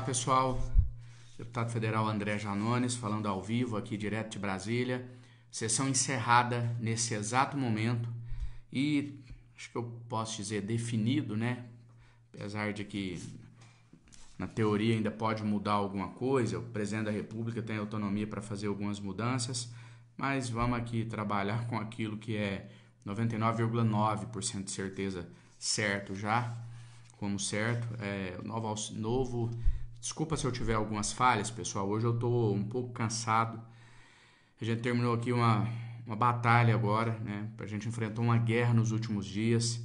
Olá pessoal, deputado federal André Janones falando ao vivo aqui direto de Brasília. Sessão encerrada nesse exato momento e acho que eu posso dizer definido, né? Apesar de que na teoria ainda pode mudar alguma coisa, o presidente da República tem autonomia para fazer algumas mudanças, mas vamos aqui trabalhar com aquilo que é 99,9% de certeza certo já, como certo, é, novo, novo Desculpa se eu tiver algumas falhas, pessoal. Hoje eu tô um pouco cansado. A gente terminou aqui uma, uma batalha agora, né? A gente enfrentou uma guerra nos últimos dias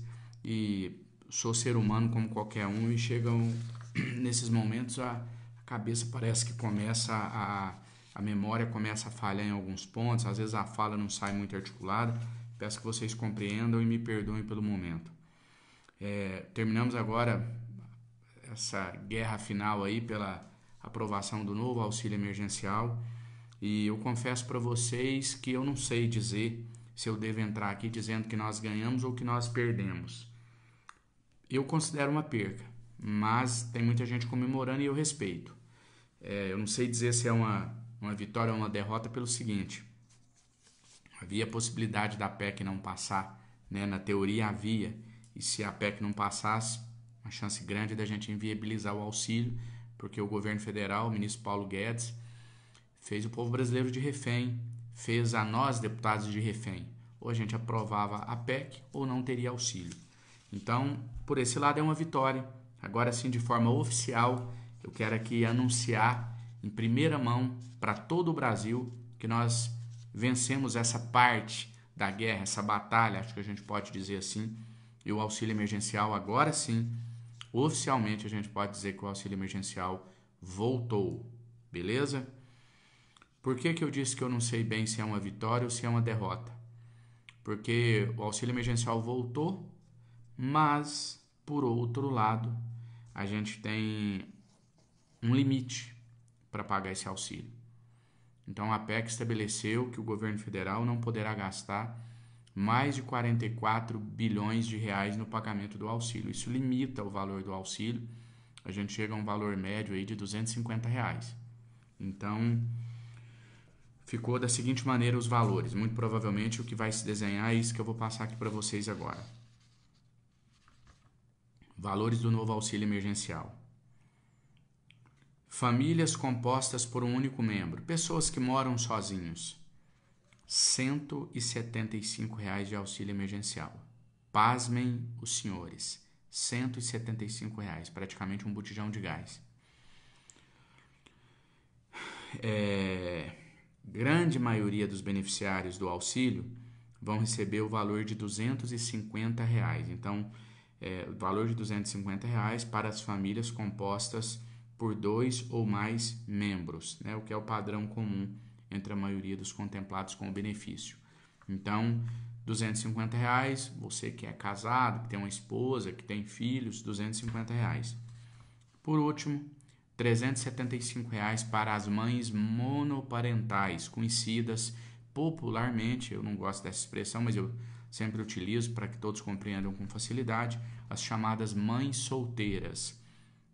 e sou ser humano como qualquer um e chegam nesses momentos a, a cabeça parece que começa a, a memória começa a falhar em alguns pontos, às vezes a fala não sai muito articulada. Peço que vocês compreendam e me perdoem pelo momento. É, terminamos agora essa guerra final aí pela aprovação do novo auxílio emergencial. E eu confesso para vocês que eu não sei dizer se eu devo entrar aqui dizendo que nós ganhamos ou que nós perdemos. Eu considero uma perca, mas tem muita gente comemorando e eu respeito. É, eu não sei dizer se é uma, uma vitória ou uma derrota pelo seguinte: havia possibilidade da PEC não passar, né? na teoria havia, e se a PEC não passasse, uma chance grande da gente inviabilizar o auxílio, porque o governo federal, o ministro Paulo Guedes, fez o povo brasileiro de refém, fez a nós, deputados, de refém. Ou a gente aprovava a PEC ou não teria auxílio. Então, por esse lado é uma vitória. Agora sim, de forma oficial, eu quero aqui anunciar em primeira mão para todo o Brasil que nós vencemos essa parte da guerra, essa batalha, acho que a gente pode dizer assim, e o auxílio emergencial agora sim oficialmente a gente pode dizer que o auxílio emergencial voltou, beleza? Por que, que eu disse que eu não sei bem se é uma vitória ou se é uma derrota? Porque o auxílio emergencial voltou, mas, por outro lado, a gente tem um limite para pagar esse auxílio. Então a PEC estabeleceu que o governo federal não poderá gastar mais de 44 bilhões de reais no pagamento do auxílio. Isso limita o valor do auxílio. A gente chega a um valor médio aí de 250 reais. Então, ficou da seguinte maneira os valores. Muito provavelmente o que vai se desenhar é isso que eu vou passar aqui para vocês agora. Valores do novo auxílio emergencial. Famílias compostas por um único membro, pessoas que moram sozinhos, 175 reais de auxílio emergencial. Pasmem os senhores, 175 reais, praticamente um botijão de gás. É, grande maioria dos beneficiários do auxílio vão receber o valor de 250 reais. Então, é, o valor de 250 reais para as famílias compostas por dois ou mais membros, né, o que é o padrão comum entre a maioria dos contemplados com o benefício. Então, 250 reais, você que é casado, que tem uma esposa, que tem filhos, 250 reais. Por último, 375 reais para as mães monoparentais, conhecidas popularmente, eu não gosto dessa expressão, mas eu sempre utilizo para que todos compreendam com facilidade, as chamadas mães solteiras.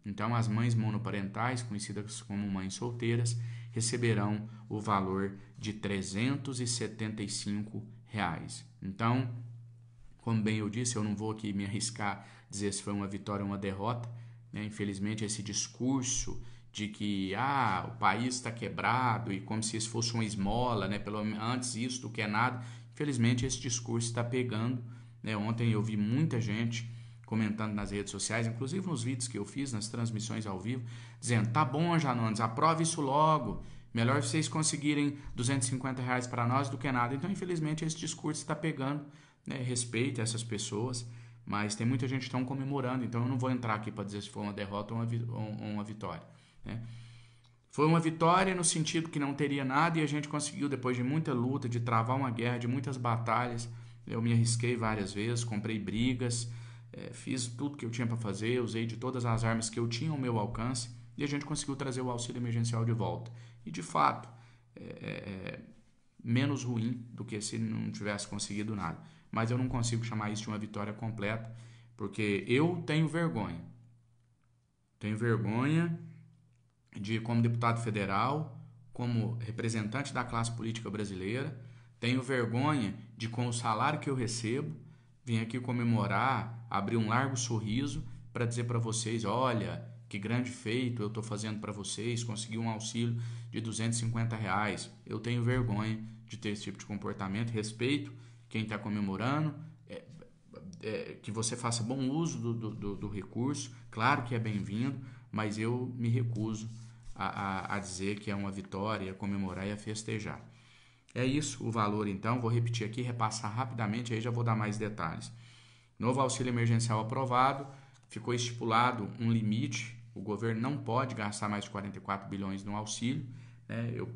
Então, as mães monoparentais, conhecidas como mães solteiras, receberão o valor de 375 reais. Então, como bem eu disse, eu não vou aqui me arriscar dizer se foi uma vitória ou uma derrota. Né? Infelizmente, esse discurso de que ah, o país está quebrado e como se isso fosse uma esmola, né? Pelo antes isso do que é nada. Infelizmente, esse discurso está pegando. Né? Ontem eu vi muita gente comentando nas redes sociais, inclusive nos vídeos que eu fiz, nas transmissões ao vivo, dizendo: tá bom, Janones, aprove isso logo. Melhor vocês conseguirem 250 reais para nós do que nada. Então, infelizmente, esse discurso está pegando. Né? Respeite essas pessoas, mas tem muita gente que estão comemorando. Então, eu não vou entrar aqui para dizer se foi uma derrota ou uma, vitória. Né? Foi uma vitória no sentido que não teria nada e a gente conseguiu, depois de muita luta, de travar uma guerra, de muitas batalhas. Eu me arrisquei várias vezes, comprei brigas, é, fiz tudo que eu tinha para fazer, usei de todas as armas que eu tinha ao meu alcance e a gente conseguiu trazer o auxílio emergencial de volta. E de fato, é, é, é, menos ruim do que se não tivesse conseguido nada. Mas eu não consigo chamar isso de uma vitória completa, porque eu tenho vergonha. Tenho vergonha de, como deputado federal, como representante da classe política brasileira, tenho vergonha de, com o salário que eu recebo, Vim aqui comemorar, abrir um largo sorriso para dizer para vocês: olha, que grande feito eu estou fazendo para vocês, consegui um auxílio de 250 reais. Eu tenho vergonha de ter esse tipo de comportamento. Respeito quem está comemorando, é, é, que você faça bom uso do, do, do recurso, claro que é bem-vindo, mas eu me recuso a, a, a dizer que é uma vitória, a comemorar e a festejar. É isso o valor, então. Vou repetir aqui, repassar rapidamente, aí já vou dar mais detalhes. Novo auxílio emergencial aprovado, ficou estipulado um limite. O governo não pode gastar mais de 44 bilhões no auxílio. Né? Eu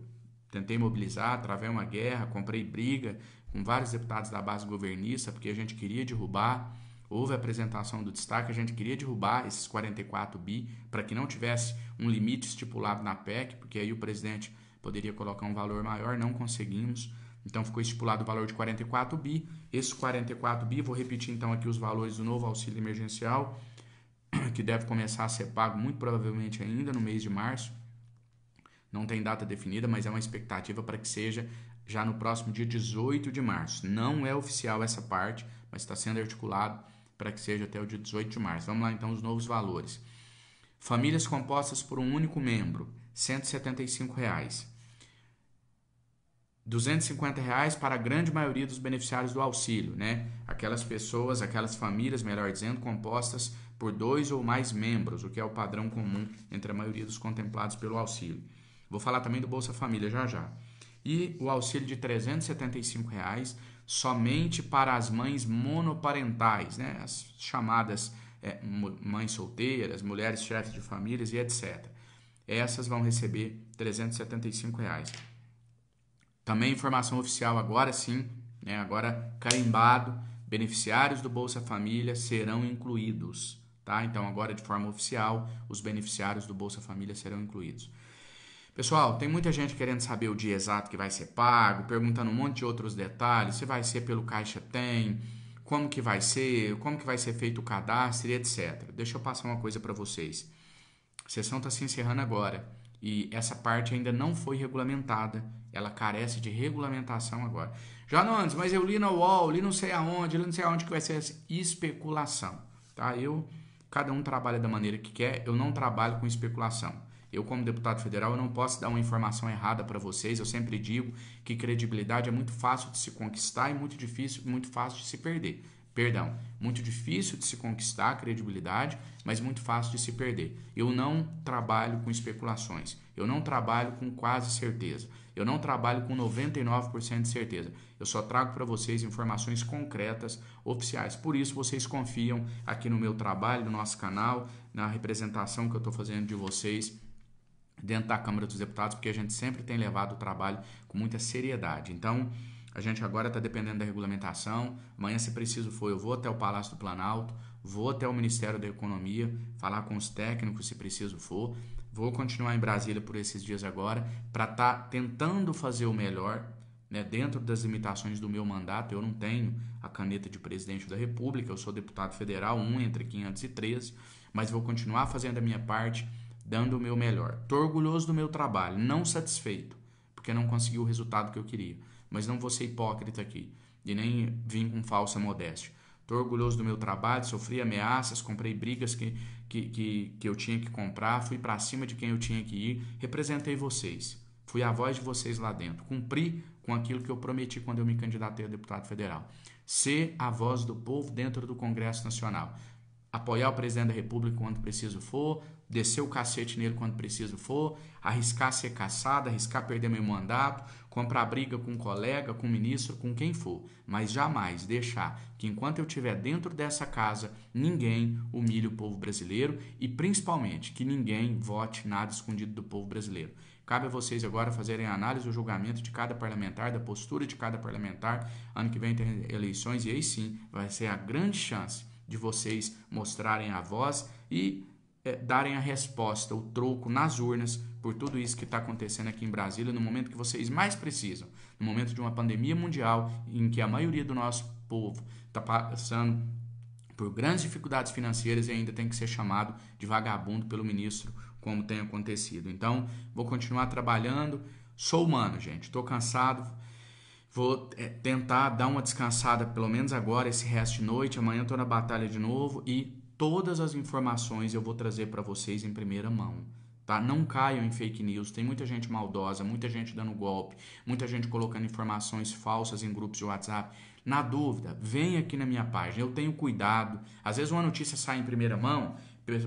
tentei mobilizar, travei uma guerra, comprei briga com vários deputados da base governista, porque a gente queria derrubar. Houve a apresentação do destaque, a gente queria derrubar esses 44 bi para que não tivesse um limite estipulado na PEC, porque aí o presidente poderia colocar um valor maior, não conseguimos. Então ficou estipulado o valor de 44 bi. Esse 44 bi, vou repetir então aqui os valores do novo auxílio emergencial, que deve começar a ser pago muito provavelmente ainda no mês de março. Não tem data definida, mas é uma expectativa para que seja já no próximo dia 18 de março. Não é oficial essa parte, mas está sendo articulado para que seja até o dia 18 de março. Vamos lá então os novos valores. Famílias compostas por um único membro, R$ 175. Reais. 250 reais para a grande maioria dos beneficiários do auxílio, né? Aquelas pessoas, aquelas famílias, melhor dizendo, compostas por dois ou mais membros, o que é o padrão comum entre a maioria dos contemplados pelo auxílio. Vou falar também do Bolsa Família já já. E o auxílio de 375 reais somente para as mães monoparentais, né? As chamadas é, mães solteiras, mulheres chefes de famílias e etc. Essas vão receber 375 reais. Também informação oficial agora sim, né, agora carimbado, beneficiários do Bolsa Família serão incluídos, tá? Então agora de forma oficial, os beneficiários do Bolsa Família serão incluídos. Pessoal, tem muita gente querendo saber o dia exato que vai ser pago, perguntando um monte de outros detalhes, se vai ser pelo Caixa Tem, como que vai ser, como que vai ser feito o cadastro, etc. Deixa eu passar uma coisa para vocês. A sessão está se encerrando agora e essa parte ainda não foi regulamentada. Ela carece de regulamentação agora. Já não antes, mas eu li na UOL, li não sei aonde, li não sei aonde que vai ser essa especulação. Tá? Eu, cada um trabalha da maneira que quer, eu não trabalho com especulação. Eu, como deputado federal, eu não posso dar uma informação errada para vocês. Eu sempre digo que credibilidade é muito fácil de se conquistar e muito difícil, muito fácil de se perder. Perdão. Muito difícil de se conquistar a credibilidade, mas muito fácil de se perder. Eu não trabalho com especulações. Eu não trabalho com quase certeza. Eu não trabalho com 99% de certeza. Eu só trago para vocês informações concretas, oficiais. Por isso vocês confiam aqui no meu trabalho, no nosso canal, na representação que eu estou fazendo de vocês dentro da Câmara dos Deputados, porque a gente sempre tem levado o trabalho com muita seriedade. Então, a gente agora está dependendo da regulamentação. Amanhã, se preciso for, eu vou até o Palácio do Planalto, vou até o Ministério da Economia, falar com os técnicos se preciso for. Vou continuar em Brasília por esses dias agora para estar tá tentando fazer o melhor né, dentro das limitações do meu mandato, eu não tenho a caneta de presidente da República, eu sou deputado federal, um entre 513, mas vou continuar fazendo a minha parte, dando o meu melhor. Estou orgulhoso do meu trabalho, não satisfeito, porque não consegui o resultado que eu queria mas não vou ser hipócrita aqui, e nem vim com falsa modéstia. Estou orgulhoso do meu trabalho, sofri ameaças, comprei brigas que, que, que, que eu tinha que comprar, fui para cima de quem eu tinha que ir, representei vocês, fui a voz de vocês lá dentro, cumpri com aquilo que eu prometi quando eu me candidatei a deputado federal. Ser a voz do povo dentro do Congresso Nacional. Apoiar o presidente da República quando preciso for, descer o cacete nele quando preciso for, arriscar ser caçado, arriscar perder meu mandato, comprar briga com um colega, com um ministro, com quem for, mas jamais deixar que enquanto eu estiver dentro dessa casa, ninguém humilhe o povo brasileiro e principalmente que ninguém vote nada escondido do povo brasileiro. Cabe a vocês agora fazerem a análise e o julgamento de cada parlamentar, da postura de cada parlamentar. Ano que vem tem eleições e aí sim vai ser a grande chance de vocês mostrarem a voz e é, darem a resposta, o troco nas urnas por tudo isso que está acontecendo aqui em Brasília no momento que vocês mais precisam, no momento de uma pandemia mundial em que a maioria do nosso povo está passando por grandes dificuldades financeiras e ainda tem que ser chamado de vagabundo pelo ministro, como tem acontecido. Então, vou continuar trabalhando. Sou humano, gente. Estou cansado. Vou é, tentar dar uma descansada, pelo menos agora, esse resto de noite. Amanhã estou na batalha de novo e todas as informações eu vou trazer para vocês em primeira mão. Tá? Não caiam em fake news. Tem muita gente maldosa, muita gente dando golpe, muita gente colocando informações falsas em grupos de WhatsApp. Na dúvida, vem aqui na minha página. Eu tenho cuidado. Às vezes uma notícia sai em primeira mão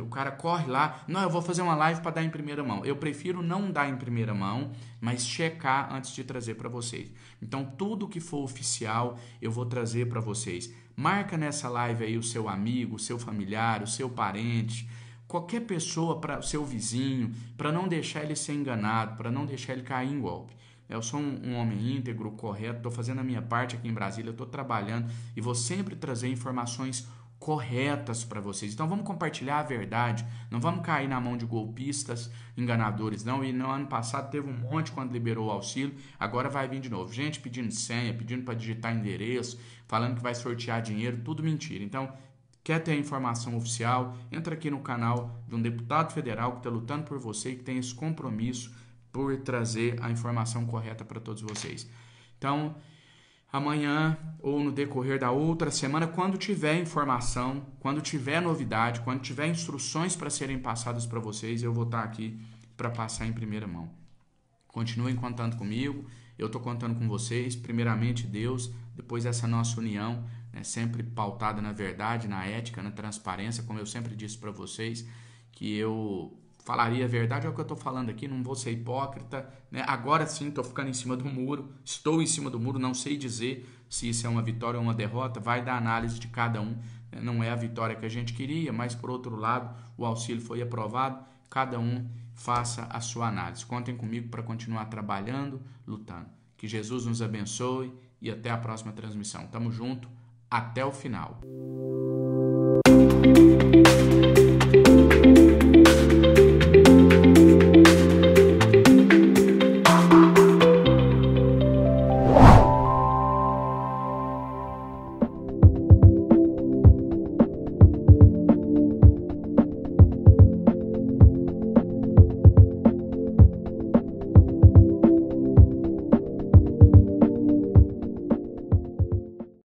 o cara corre lá, não, eu vou fazer uma live para dar em primeira mão. Eu prefiro não dar em primeira mão, mas checar antes de trazer para vocês. Então, tudo que for oficial, eu vou trazer para vocês. Marca nessa live aí o seu amigo, o seu familiar, o seu parente, qualquer pessoa para o seu vizinho, para não deixar ele ser enganado, para não deixar ele cair em golpe. Eu sou um, um homem íntegro, correto, estou fazendo a minha parte aqui em Brasília, estou trabalhando e vou sempre trazer informações corretas para vocês. Então vamos compartilhar a verdade, não vamos cair na mão de golpistas, enganadores, não. E no ano passado teve um monte quando liberou o auxílio, agora vai vir de novo. Gente pedindo senha, pedindo para digitar endereço, falando que vai sortear dinheiro, tudo mentira. Então, quer ter a informação oficial? Entra aqui no canal de um deputado federal que está lutando por você e que tem esse compromisso por trazer a informação correta para todos vocês. Então, amanhã ou no decorrer da outra semana, quando tiver informação, quando tiver novidade, quando tiver instruções para serem passadas para vocês, eu vou estar tá aqui para passar em primeira mão. Continuem contando comigo, eu estou contando com vocês, primeiramente Deus, depois essa nossa união, né, sempre pautada na verdade, na ética, na transparência, como eu sempre disse para vocês, que eu falaria a verdade, é o que eu estou falando aqui, não vou ser hipócrita, né? agora sim estou ficando em cima do muro, estou em cima do muro, não sei dizer se isso é uma vitória ou uma derrota, vai da análise de cada um, né? não é a vitória que a gente queria, mas por outro lado, o auxílio foi aprovado, cada um faça a sua análise. Contem comigo para continuar trabalhando, lutando. Que Jesus nos abençoe e até a próxima transmissão. Tamo junto, até o final.